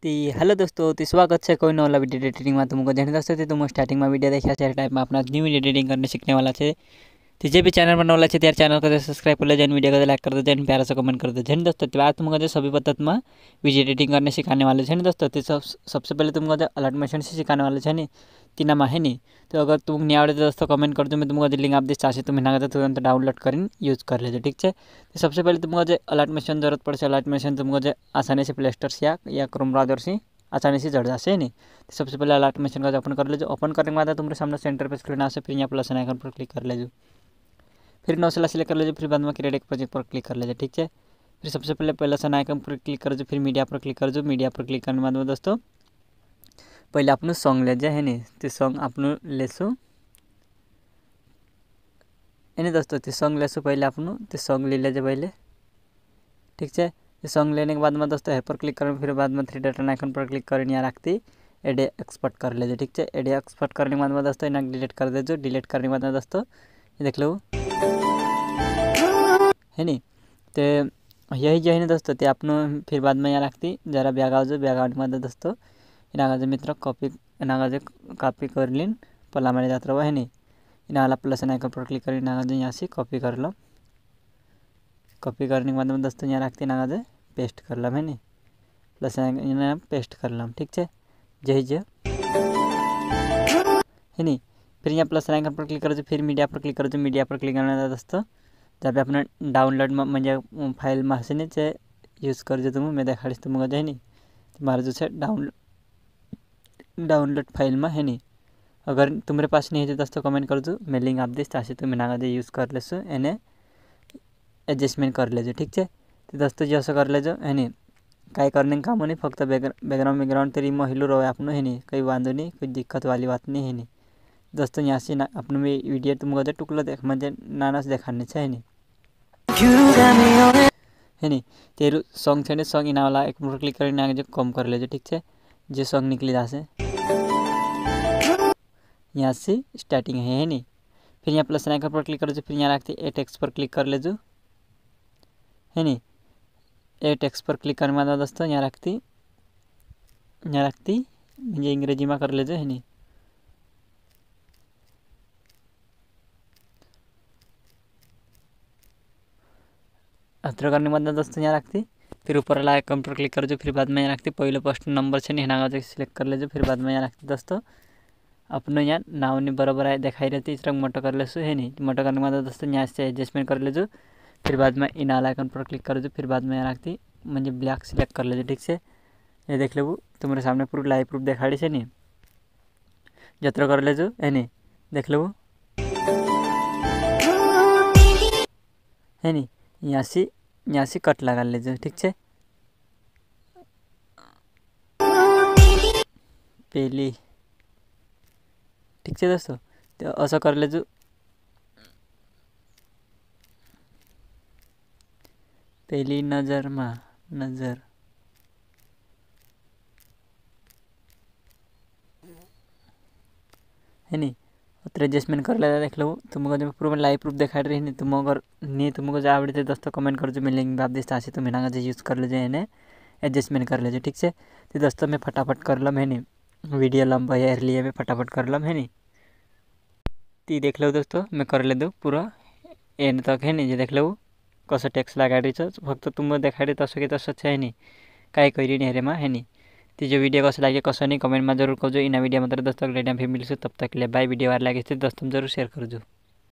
તે હાલો દોસ્તો તે સ્વાગત છે કોઈ નવલા વિડીયો એડિટિંગમાં તો મુકો જેને દોસ્તો તે તુમ સ્ટાર્ટિંગમાં વિડીયો દેખ્યા છે ટાઈપમાં આપણા ન્યૂ વિડીયો એડિટિંગ करने सीखने वाला છે तो जे भी चैनल पर नवला है यार चैनल को तो सब्सक्राइब कर ले जैन वीडियो को तो लाइक कर दो जैन प्यारा से कमेंट कर दे जैन दोस्तों तो आज तुमको तो सभी पद्धत में वीडियो एडिटिंग करने सिखाने वाले हैं दोस्तों तो सब सबसे पहले तुमको अलर्ट मशीन से सिखाने वाले हैं तीन में है नहीं तो अगर तुम नहीं आवड़े तो दोस्तों कमेंट कर दो मैं तुमको लिंक आप दे चाहे तुम ना तुरंत डाउनलोड कर यूज़ कर लेते ठीक है तो सबसे पहले तुमको अलर्ट मशीन जरूरत पड़े अलर्ट मशीन तुमको आसानी से प्ले से या, या क्रोम ब्राउजर से आसानी से जड़ जाए नहीं तो सबसे पहले अलर्ट मशीन का ओपन कर लीजिए ओपन करने के बाद तुम्हारे सामने सेंटर पर स्क्रीन आ फिर यहाँ प्लस आइकन पर क्लिक कर लीजिए फिर नौसेला सिलेक्ट कर लीजिए फिर बाद में क्रिएट एक प्रोजेक्ट पर क्लिक कर लीजिए ठीक है फिर सबसे पहले पहले सन आइकन पर क्लिक कर जो फिर मीडिया पर क्लिक कर जो मीडिया पर क्लिक करने बाद में दोस्तों पहले अपन सॉन्ग ले जाए है नी तो सॉन्ग आपने लेसो है नी दोस्तों तो सॉन्ग सो पहले आप तो सॉन्ग ले लीजिए पहले ठीक है ये तो सॉन्ग लेने के बाद में दोस्तों है पर क्लिक करें फिर बाद में थ्री डाटा आइकन पर क्लिक करें यहाँ रखती एडे एक्सपर्ट कर लीजिए ठीक है एडे एक्सपर्ट करने के बाद में दोस्तों इन्हें डिलीट कर दे जो डिलीट करने के बाद में दोस्तों ये देख लो है नी तो यही जो है ना दोस्तो तो फिर बाद में यहाँ लगती जरा आज बॅगाव जो दोस्तों इन इनागाचे मित्र कॉपी इनागाचे कॉपी कर लीन पला जात जाता है नी इन वाला प्लस नाइक पर क्लिक कर करून यहाँ से कॉपी कर लो कॉपी करने के बाद में दोस्तों यहाँ इन ना पेस्ट कर लम है नी प्लस पेस्ट कर लम ठीक है जही जो है नी फिर यहाँ प्लस आइकन पर क्लिक करो फिर मीडिया पर क्लिक करो मीडिया पर क्लिक करना दोस्तों যাবে আপনার डाउनलोड म्हणजे फाईल मासेनेच यूज करजो तुम मैं देखाड़ीस तुमको है नहीं तुम्हारा जो है डाउन डाउनलोड फाइल में है नहीं अगर तुम्हारे पास नहीं है तो दोस्तों कमेंट कर दो मैं लिंक आप दीस ताकि तुम्हें ना यूज़ कर ले एडजस्टमेंट कर लेजो ठीक है तो दोस्तों जो कर लेजो है नहीं अं, कहीं करने काम नहीं फक्त बैकग्राउंड बैकग्राउंड तरी महिलो रहो आपनों है नहीं कहीं बांधो नहीं कोई दिक्कत वाली बात नहीं है नहीं दोस्तों यहाँ से ना अपनों में वीडियो तुमको टुकड़ा देख मजे नाना से देखाने है नहीं है नी तेरू तो सॉन्ग छे सॉन्ग वाला एक मिनट क्लिक करना कम कर કરી ठीक ઠીક છે सॉन्ग निकली નીકળી જશે यहाँ से स्टार्टिंग है है नहीं फिर यहाँ प्लस आइकन पर क्लिक कर फिर यहाँ रखते ए टेक्स पर क्लिक कर लेजु है नी ए टेक्स पर क्लिक करने दोस्तों यहाँ रखती यहाँ रखती मुझे अंग्रेजी में कर लीजिए है नी अत्र के बाद जस्तो यहाँ रखती फिर ऊपर लाए कंप्यूटर क्लिक कर जो फिर बाद में यहाँ रखती पहले फर्स्ट नंबर छे नहीं सिलेक्ट कर ले जो फिर बाद में यहाँ रखती दोस्तों अपने यहाँ नाव नहीं बराबर आए दिखाई रहती इस तरह मोटो कर ले सो है नहीं मोटो करने के बाद दोस्तों यहाँ से एडजस्टमेंट कर ले जो फिर बाद में इन आल आइकन पर क्लिक कर जो फिर बाद में यहाँ रखती मुझे ब्लैक सिलेक्ट कर ले जो ठीक से ये देख ले तुम्हारे सामने प्रूफ लाइव प्रूफ देखा रही से नहीं जत्र कर ले जो है नहीं देख ले है नहीं यहाँसी यहाँसी कट लगा जाओ ठीक है पेली ठीक है दोस्तों तो असं कर पेली नजर में नजर है नहीं कर लेता देख लो तुमको जब पूरा लाइव प्रूफ देखा रही नहीं तुम अगर नहीं तुमको जहाँ बड़ी थे दोस्तों कमेंट कर जो मैं लिंक भी आप दिखता से तुम हिना जो यूज़ कर जाए इन्हें एडजस्टमेंट कर लीजिए ठीक से तो दोस्तों मैं फटाफट कर लम है नहीं वीडियो लंबा है लिए मैं फटाफट कर लम है नहीं तो देख लो दोस्तों मैं कर ले दो पूरा एन तक है नहीं जो देख लो टैक्स लगा रही फक्त रही देखाडे तसं तस तसंच आहे नाही काय रही नहीं हेरे में है नी तो जो वीडियो कसो लाग्यो कसो नहीं कमेंट में जरूर कहजो इन भिडियो मतलब दस्तक रेडियम फिर तब तक के लिए वीडियो वार लगे दस्तम जरूर शेयर